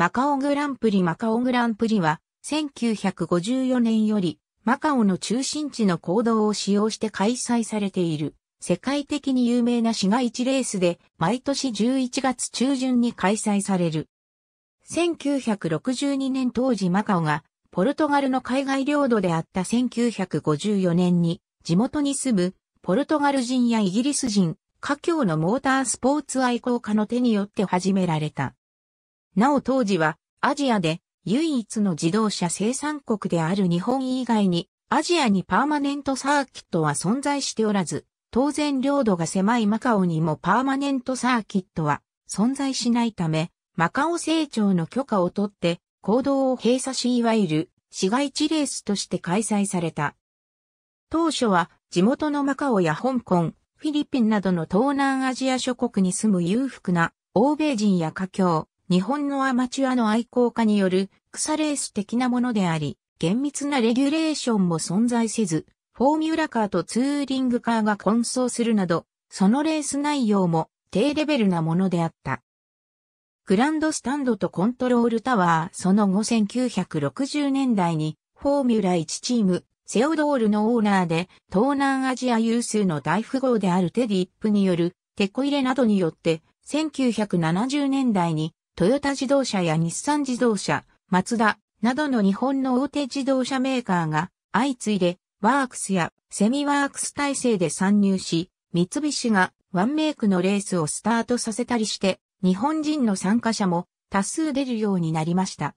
マカオグランプリマカオグランプリは、1954年より、マカオの中心地の行動を使用して開催されている、世界的に有名な市街地レースで、毎年11月中旬に開催される。1962年当時マカオが、ポルトガルの海外領土であった1954年に、地元に住む、ポルトガル人やイギリス人、華僑のモータースポーツ愛好家の手によって始められた。なお当時はアジアで唯一の自動車生産国である日本以外にアジアにパーマネントサーキットは存在しておらず、当然領土が狭いマカオにもパーマネントサーキットは存在しないため、マカオ成長の許可を取って行動を閉鎖しいわゆる市街地レースとして開催された。当初は地元のマカオや香港、フィリピンなどの東南アジア諸国に住む裕福な欧米人や華僑、日本のアマチュアの愛好家による草レース的なものであり、厳密なレギュレーションも存在せず、フォーミュラカーとツーリングカーが混走するなど、そのレース内容も低レベルなものであった。グランドスタンドとコントロールタワーその後1960年代にフォーミュラ1チーム、セオドールのオーナーで東南アジア有数の大富豪であるテディップによるテコ入れなどによって1970年代にトヨタ自動車や日産自動車、マツダなどの日本の大手自動車メーカーが相次いでワークスやセミワークス体制で参入し、三菱がワンメイクのレースをスタートさせたりして、日本人の参加者も多数出るようになりました。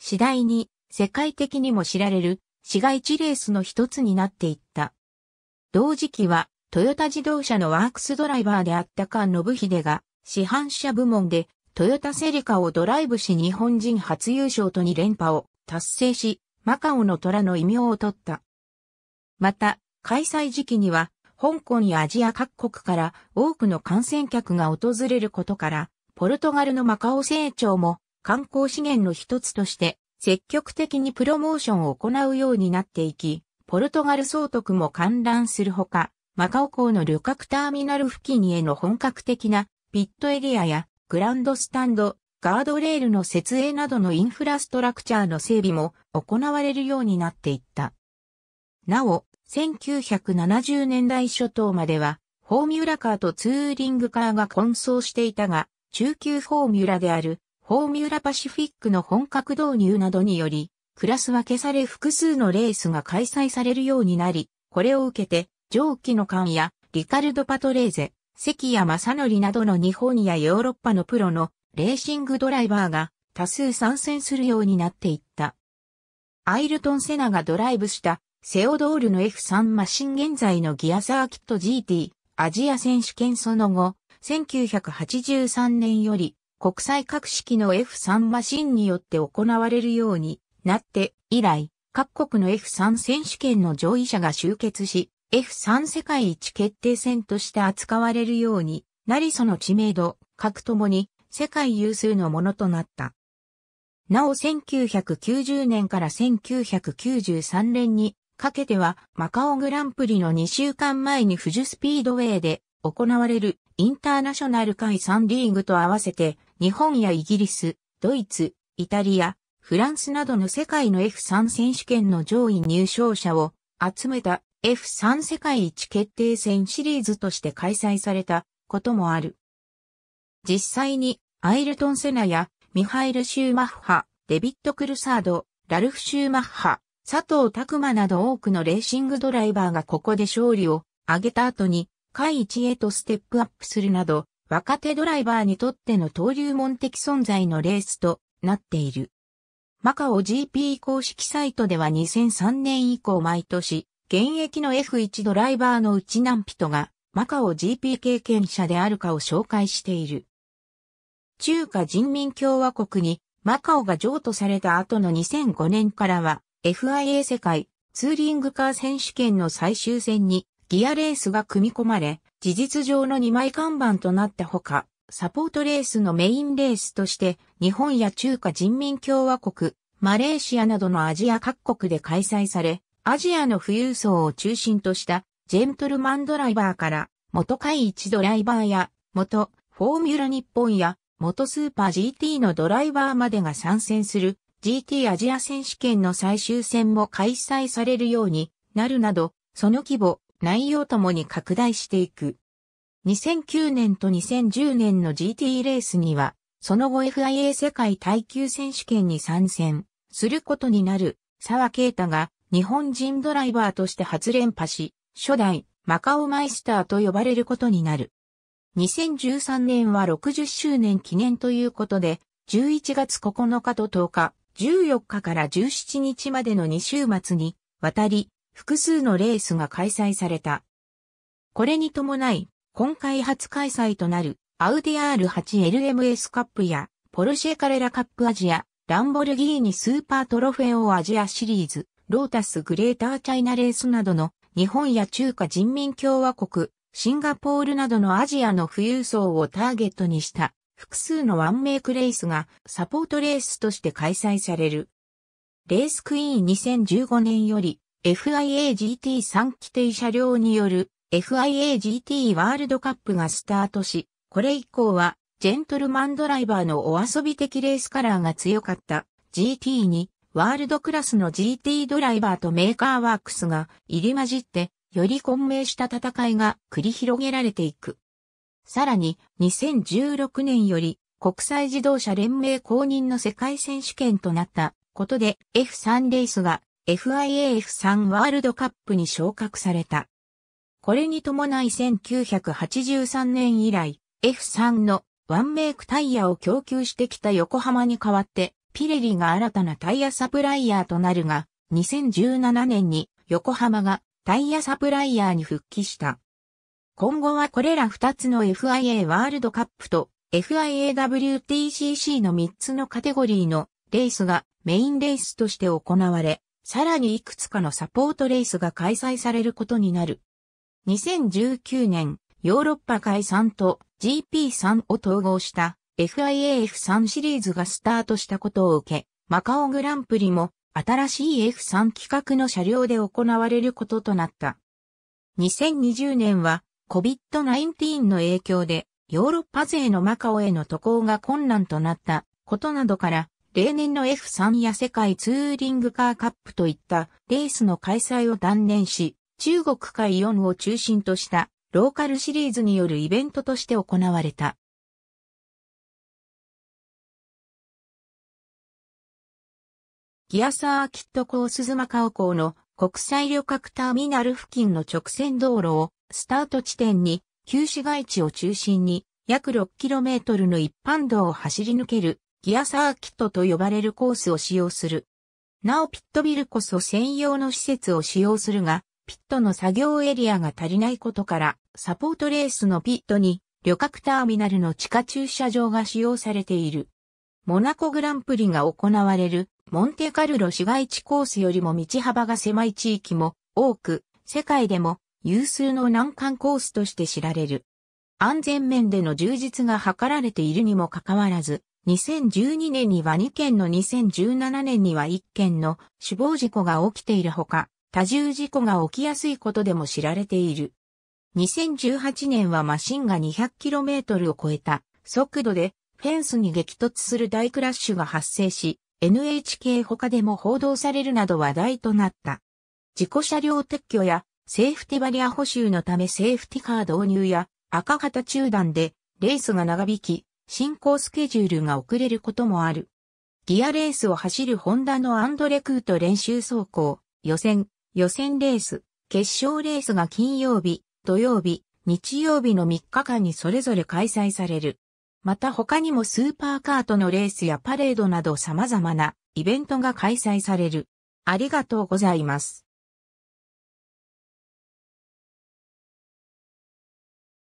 次第に世界的にも知られる市街地レースの一つになっていった。同時期はトヨタ自動車のワークスドライバーであった菅信秀が市販車部門でトヨタセリカをドライブし日本人初優勝と2連覇を達成し、マカオの虎の異名を取った。また、開催時期には、香港やアジア各国から多くの観戦客が訪れることから、ポルトガルのマカオ成長も観光資源の一つとして積極的にプロモーションを行うようになっていき、ポルトガル総督も観覧するほか、マカオ港の旅客ターミナル付近への本格的なピットエリアやグランドスタンド、ガードレールの設営などのインフラストラクチャーの整備も行われるようになっていった。なお、1970年代初頭までは、フォーミュラカーとツーリングカーが混走していたが、中級フォーミュラであるフォーミュラパシフィックの本格導入などにより、クラス分けされ複数のレースが開催されるようになり、これを受けて、上記の間やリカルド・パトレーゼ、関谷正則などの日本やヨーロッパのプロのレーシングドライバーが多数参戦するようになっていった。アイルトン・セナがドライブしたセオドールの F3 マシン現在のギアサーキット GT アジア選手権その後、1983年より国際各式の F3 マシンによって行われるようになって以来、各国の F3 選手権の上位者が集結し、F3 世界一決定戦として扱われるようになりその知名度、格ともに世界有数のものとなった。なお1990年から1993年にかけてはマカオグランプリの2週間前にフジスピードウェイで行われるインターナショナル会3リーグと合わせて日本やイギリス、ドイツ、イタリア、フランスなどの世界の F3 選手権の上位入賞者を集めた F3 世界一決定戦シリーズとして開催されたこともある。実際にアイルトン・セナやミハイル・シューマッハ、デビット・クルサード、ラルフ・シューマッハ、佐藤拓馬など多くのレーシングドライバーがここで勝利を挙げた後に、下位へとステップアップするなど、若手ドライバーにとっての登竜門的存在のレースとなっている。マカオ GP 公式サイトでは2003年以降毎年現役の F1 ドライバーのうち何人がマカオ GP 経験者であるかを紹介している。中華人民共和国にマカオが譲渡された後の2005年からは FIA 世界ツーリングカー選手権の最終戦にギアレースが組み込まれ、事実上の2枚看板となったほか、サポートレースのメインレースとして日本や中華人民共和国、マレーシアなどのアジア各国で開催され、アジアの富裕層を中心としたジェントルマンドライバーから元会一ドライバーや元フォーミュラ日本や元スーパー GT のドライバーまでが参戦する GT アジア選手権の最終戦も開催されるようになるなど、その規模、内容ともに拡大していく。2009年と2010年の GT レースには、その後 FIA 世界耐久選手権に参戦することになる沢啓太が日本人ドライバーとして初連覇し、初代マカオマイスターと呼ばれることになる。2013年は60周年記念ということで、11月9日と10日、14日から17日までの2週末に、渡り、複数のレースが開催された。これに伴い、今回初開催となる、アウディ R8LMS カップや、ポルシェカレラカップアジア、ランボルギーニスーパートロフェオアジアシリーズ、ロータスグレーターチャイナレースなどの日本や中華人民共和国、シンガポールなどのアジアの富裕層をターゲットにした複数のワンメイクレースがサポートレースとして開催される。レースクイーン2015年より FIAGT3 規定車両による FIAGT ワールドカップがスタートし、これ以降はジェントルマンドライバーのお遊び的レースカラーが強かった GT にワールドクラスの GT ドライバーとメーカーワークスが入り混じって、より混迷した戦いが繰り広げられていく。さらに、2016年より国際自動車連盟公認の世界選手権となったことで F3 レースが FIAF3 ワールドカップに昇格された。これに伴い1983年以来 F3 のワンメイクタイヤを供給してきた横浜に代わってピレリが新たなタイヤサプライヤーとなるが、2017年に横浜がタイヤサプライヤーに復帰した。今後はこれら2つの FIA ワールドカップと FIAWTCC の3つのカテゴリーのレースがメインレースとして行われ、さらにいくつかのサポートレースが開催されることになる。2019年、ヨーロッパ解散と GP3 を統合した FIAF3 シリーズがスタートしたことを受け、マカオグランプリも新しい F3 企画の車両で行われることとなった。2020年は COVID-19 の影響でヨーロッパ勢のマカオへの渡航が困難となったことなどから、例年の F3 や世界ツーリングカーカップといったレースの開催を断念し、中国海4を中心としたローカルシリーズによるイベントとして行われた。ギアサーキットコースズマカオ港の国際旅客ターミナル付近の直線道路をスタート地点に旧市街地を中心に約 6km の一般道を走り抜けるギアサーキットと呼ばれるコースを使用する。なおピットビルこそ専用の施設を使用するが、ピットの作業エリアが足りないことから、サポートレースのピットに旅客ターミナルの地下駐車場が使用されている。モナコグランプリが行われるモンテカルロ市街地コースよりも道幅が狭い地域も多く、世界でも有数の難関コースとして知られる。安全面での充実が図られているにもかかわらず、2012年には2件の2017年には1件の死亡事故が起きているほか、多重事故が起きやすいことでも知られている。2018年はマシンが 200km を超えた速度でフェンスに激突する大クラッシュが発生し、NHK 他でも報道されるなど話題となった。事故車両撤去やセーフティバリア補修のためセーフティカー導入や赤旗中断でレースが長引き、進行スケジュールが遅れることもある。ギアレースを走るホンダのアンドレクート練習走行、予選、予選レース、決勝レースが金曜日、土曜日、日曜日の3日間にそれぞれ開催される。また他にもスーパーカートのレースやパレードなど様々なイベントが開催される。ありがとうございます。